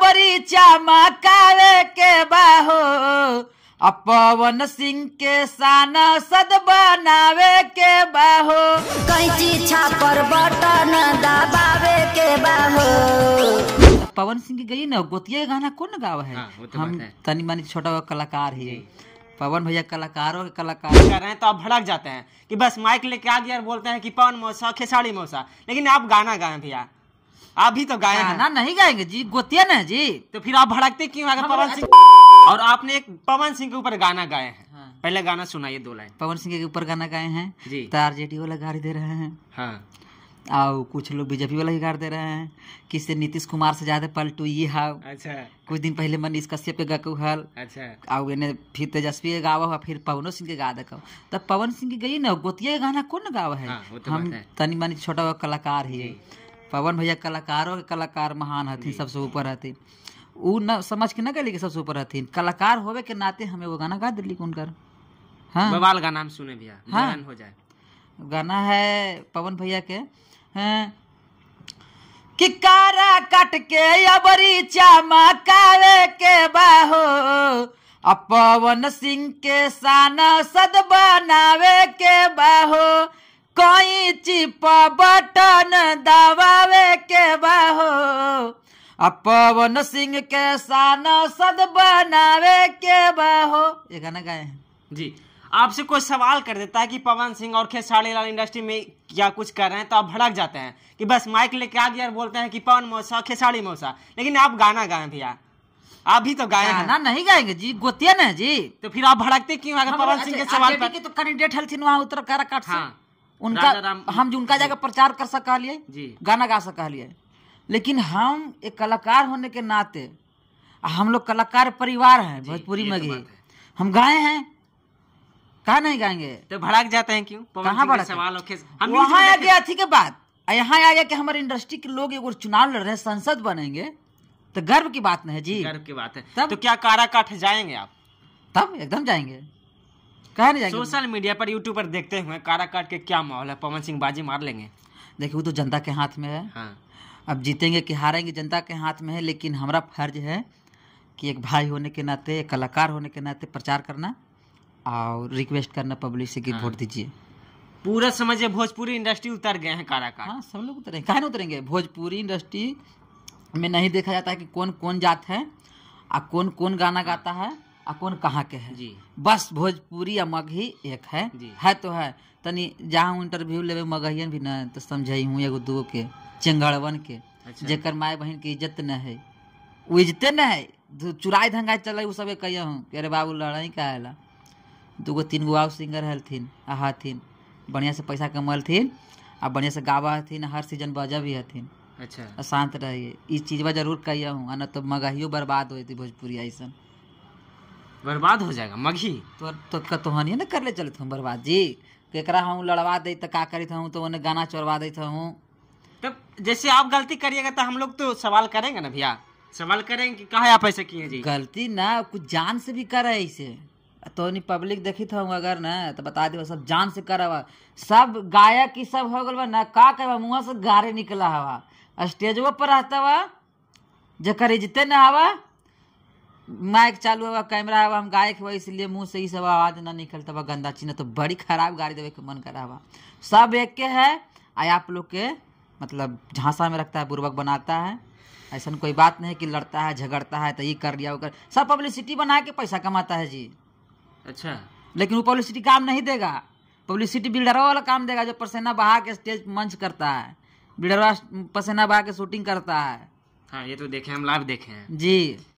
बरीचा कावे के बाहो अपवन सिंह के साना सद बनावे के बाहो कैची छापर बटन दबावे के बाहो पवन सिंह की गई ना गोतिया गाना कौन गाव है हाँ, तो हम तनी मानी छोटा कलाकार ही पवन भैया कलाकारों के कलाकार कर रहे हैं तो आप भड़क जाते हैं कि बस माइक लेके आ गया और बोलते हैं कि पवन मौसा खेसारी मौसा लेकिन आप गाना गाएं भैया आप भी तो गाय ना नहीं गाएंगे जी गोतिया ना जी तो फिर आप भड़कते क्यों अगर पवन सिंह और आपने एक पवन सिंह के ऊपर गाना गाए हैं हाँ। पहले गाना सुनाइए दो लाइन पवन सिंह के ऊपर गाना गाए हैं जी तार जेटी वाला गाड़ी दे रहे हैं हाँ और कुछ लोग बीजेपी वाला ही गाड़ दे रहे हैं किसे नीतीश कुमार से ज्यादा पलटू ये हाव अच्छा कुछ दिन पहले मनीष कश्यप के गकू हल अच्छा आओ इन्हें फिर तेजस्वी गावा हुआ फिर पवन सिंह के गा देखो तब पवन सिंह की गई ना गोतिया गाना कौन गावा है हाँ, तो हम तनी मनी छोटा कलाकार ही पवन भैया कलाकारों के कलाकार महान हथिन सबसे ऊपर हथिन उ न समझ के न गली कि सबसे ऊपर हथिन कलाकार होवे के नाते हमें वो गाना गा दिली उनकर हाँ बवाल गाना हम सुने भैया हाँ हो जाए गाना है पवन भैया के हैं कि कारा कट के अबरी चमकावे के बाहो अपवन सिंह के साना सद बनावे के बाहो चिप बटन दबावे के बाहो आ पवन सिंह के सान सद बनावे के बाहो ये गाना गाए जी आपसे कोई सवाल कर देता है कि पवन सिंह और खेसारी लाल इंडस्ट्री में क्या कुछ कर रहे हैं तो आप भड़क जाते हैं कि बस माइक लेके आ गया और बोलते हैं कि पवन मोसा खेसारी मोसा लेकिन आप गाना गाए भैया आप भी तो गाए ना नहीं गाएंगे जी गोतिया ना जी तो फिर आप भड़कते क्यों अगर पवन सिंह के अच्छा, सवाल पर तो कैंडिडेट हल्थिन थी वहाँ उत्तर काराकाट हाँ उनका हम जो उनका जाकर प्रचार कर लिए गाना गा लिए लेकिन हम एक कलाकार होने के नाते हम लोग कलाकार परिवार हैं भोजपुरी तो में भी हम गाए हैं कहा नहीं गाएंगे तो भड़क जाते हैं क्यों कहाँ भड़क सवाल वहां आ गया अथी के बाद यहाँ आ गया कि हमारे इंडस्ट्री के लोग एक चुनाव लड़ रहे हैं संसद बनेंगे तो गर्व की बात नहीं है जी गर्व की बात है तब तो क्या कारा जाएंगे आप तब एकदम जाएंगे कहा नहीं सोशल मीडिया पर यूट्यूब पर देखते हुए कारा काट के क्या माहौल है पवन सिंह बाजी मार लेंगे देखिए वो तो जनता के हाथ में है हाँ अब जीतेंगे कि हारेंगे जनता के हाथ में है लेकिन हमारा फर्ज है कि एक भाई होने के नाते एक कलाकार होने के नाते प्रचार करना और रिक्वेस्ट करना पब्लिक से कि हाँ। वोट दीजिए पूरा समझिए भोजपुरी इंडस्ट्री उतर गए हैं काराकाट हाँ सब लोग उतरेंगे कहाँ उतरेंगे भोजपुरी इंडस्ट्री में नहीं देखा जाता है कि कौन कौन जात है और कौन कौन गाना गाता है आ कौन कहाँ के है जी बस भोजपुरी या मगही एक है है तो है तनी जहाँ इंटरव्यू ले मगहियन भी न तो समझे हूँ एगो दू के चिंगड़वन के अच्छा। जेकर माए बहन की इज्जत न है वो इज्जते न है चुराई धंगाई चल वो सब कह हूँ अरे बाबू लड़ाई का दू दूगो तीन गो आउ सिंगर हलथिन आ हथिन बढ़िया से पैसा कमलथिन आ बढ़िया से गावा हथिन हर सीजन बजा भी हथिन अच्छा शांत रहिए इस चीज़ जरूर कहूँ हूँ आ न तो मगहियो बर्बाद होती भोजपुरी ऐसा बर्बाद हो जाएगा मगही तो तो, तो है ना कर ले चलत हूँ बर्बाद जी केकरा हम लड़वा दे तो का करी हूँ तो उन्हें गाना चोरवा देता हूँ तब जैसे आप गलती करिएगा तो हम लोग तो सवाल करेंगे ना भैया सवाल करेंगे कि कहा आप ऐसे किए जी गलती ना कुछ जान से भी कर करे इसे तो नहीं पब्लिक देखी था अगर ना तो बता दे सब जान से करवा सब गायक की सब हो गल ना का कह मुँह से गारे निकला हवा स्टेजवा पर रहता हुआ जकर इज्जते ना हवा माइक चालू हुआ कैमरा हुआ हम गायक हुआ इसलिए मुंह से ही सब आवाज ना निकलता हुआ गंदा चीन तो बड़ी खराब गाड़ी देवे के मन करा हुआ सब एक के है आ आप लोग के मतलब झांसा में रखता है बुर्बक बनाता है ऐसा कोई बात नहीं कि लड़ता है झगड़ता है तो ये कर लिया वो कर सब पब्लिसिटी बना के पैसा कमाता है जी अच्छा लेकिन वो पब्लिसिटी काम नहीं देगा पब्लिसिटी बिल्डरों वाला काम देगा जो पसेना बहा के स्टेज मंच करता है बिल्डरवा पसेना बहा के शूटिंग करता है हाँ ये तो देखे हम लाभ देखे हैं जी